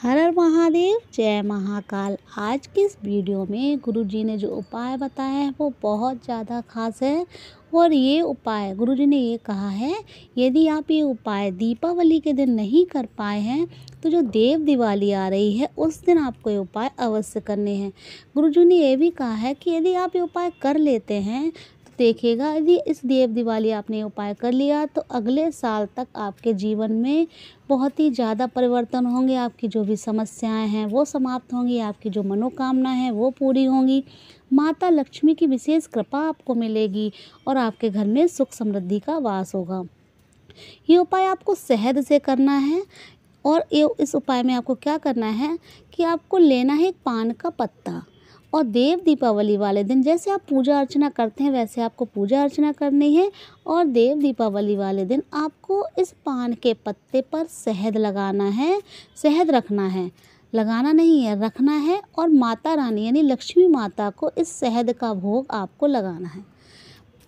हर हर महादेव जय महाकाल आज के इस वीडियो में गुरुजी ने जो उपाय बताया है वो बहुत ज़्यादा खास है और ये उपाय गुरुजी ने ये कहा है यदि आप ये उपाय दीपावली के दिन नहीं कर पाए हैं तो जो देव दिवाली आ रही है उस दिन आपको ये उपाय अवश्य करने हैं गुरुजी ने ये भी कहा है कि यदि आप ये उपाय कर लेते हैं देखेगा यदि इस देव दिवाली आपने उपाय कर लिया तो अगले साल तक आपके जीवन में बहुत ही ज़्यादा परिवर्तन होंगे आपकी जो भी समस्याएं हैं वो समाप्त होंगी आपकी जो मनोकामना है वो पूरी होंगी माता लक्ष्मी की विशेष कृपा आपको मिलेगी और आपके घर में सुख समृद्धि का वास होगा ये उपाय आपको शहद से करना है और ये इस उपाय में आपको क्या करना है कि आपको लेना है एक पान का पत्ता और देव दीपावली वाले दिन जैसे आप पूजा अर्चना करते हैं वैसे आपको पूजा अर्चना करनी है और देव दीपावली वाले दिन आपको इस पान के पत्ते पर शहद लगाना है शहद रखना है लगाना नहीं है रखना है और माता रानी यानी लक्ष्मी माता को इस शहद का भोग आपको लगाना है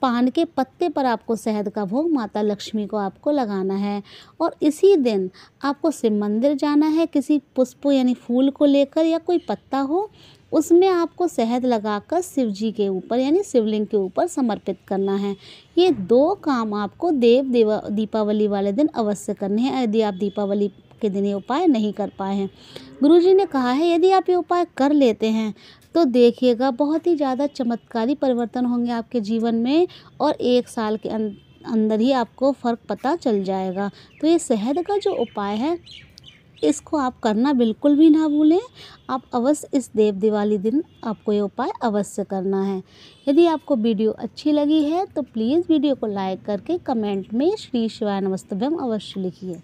पान के पत्ते पर आपको शहद का भोग माता लक्ष्मी को आपको लगाना है और इसी दिन आपको शिव मंदिर जाना है किसी पुष्प यानी फूल को लेकर या कोई पत्ता हो उसमें आपको शहद लगाकर शिव जी के ऊपर यानी शिवलिंग के ऊपर समर्पित करना है ये दो काम आपको देव देवा दीपावली वाले दिन अवश्य करने हैं यदि आप दीपावली के दिन ये उपाय नहीं कर पाए हैं जी ने कहा है यदि आप ये उपाय कर लेते हैं तो देखिएगा बहुत ही ज़्यादा चमत्कारी परिवर्तन होंगे आपके जीवन में और एक साल के अं-, अंदर ही आपको फ़र्क पता चल जाएगा तो ये शहद का जो उपाय है इसको आप करना बिल्कुल भी ना भूलें आप अवश्य इस देव दिवाली दिन आपको ये उपाय अवश्य करना है यदि आपको वीडियो अच्छी लगी है तो प्लीज़ वीडियो को लाइक करके कमेंट में श्री शिवाय नमस्तभ्यम अवश्य लिखिए